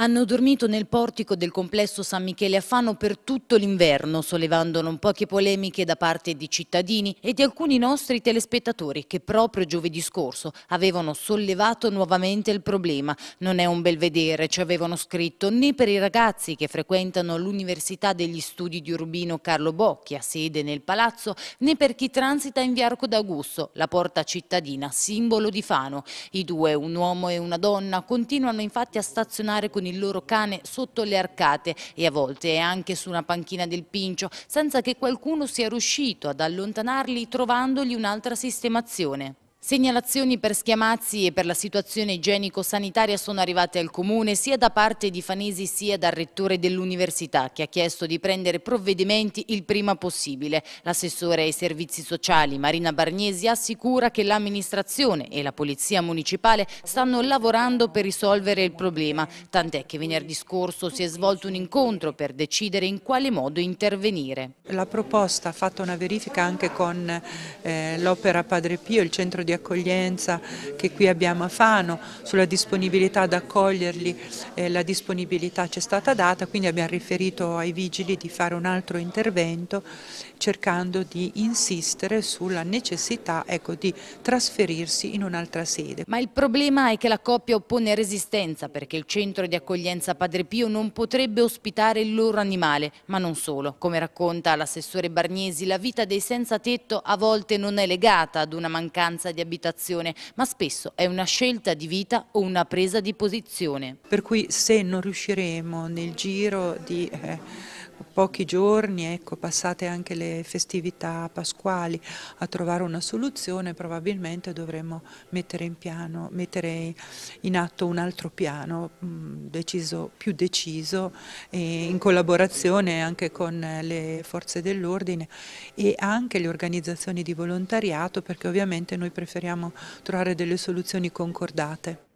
hanno dormito nel portico del complesso San Michele a Fano per tutto l'inverno, sollevando non poche polemiche da parte di cittadini e di alcuni nostri telespettatori che proprio giovedì scorso avevano sollevato nuovamente il problema. Non è un bel vedere, ci avevano scritto, né per i ragazzi che frequentano l'Università degli Studi di Urbino Carlo Bocchi, a sede nel palazzo, né per chi transita in via Arco d'Augusto, la porta cittadina, simbolo di Fano. I due, un uomo e una donna, continuano infatti a stazionare con i il loro cane sotto le arcate e a volte anche su una panchina del Pincio, senza che qualcuno sia riuscito ad allontanarli trovandogli un'altra sistemazione. Segnalazioni per schiamazzi e per la situazione igienico-sanitaria sono arrivate al Comune sia da parte di Fanesi sia dal Rettore dell'Università che ha chiesto di prendere provvedimenti il prima possibile. L'assessore ai servizi sociali Marina Bargnesi assicura che l'amministrazione e la Polizia Municipale stanno lavorando per risolvere il problema, tant'è che venerdì scorso si è svolto un incontro per decidere in quale modo intervenire. La proposta ha fatto una verifica anche con eh, l'Opera Padre Pio, il centro di di accoglienza che qui abbiamo a Fano, sulla disponibilità ad accoglierli, eh, la disponibilità ci è stata data, quindi abbiamo riferito ai vigili di fare un altro intervento cercando di insistere sulla necessità ecco, di trasferirsi in un'altra sede. Ma il problema è che la coppia oppone resistenza perché il centro di accoglienza Padre Pio non potrebbe ospitare il loro animale, ma non solo. Come racconta l'assessore Barniesi, la vita dei senza tetto a volte non è legata ad una mancanza di di abitazione, ma spesso è una scelta di vita o una presa di posizione. Per cui se non riusciremo nel giro di... Eh pochi giorni, ecco, passate anche le festività pasquali, a trovare una soluzione probabilmente dovremmo mettere in, piano, mettere in atto un altro piano mm, deciso, più deciso in collaborazione anche con le forze dell'ordine e anche le organizzazioni di volontariato perché ovviamente noi preferiamo trovare delle soluzioni concordate.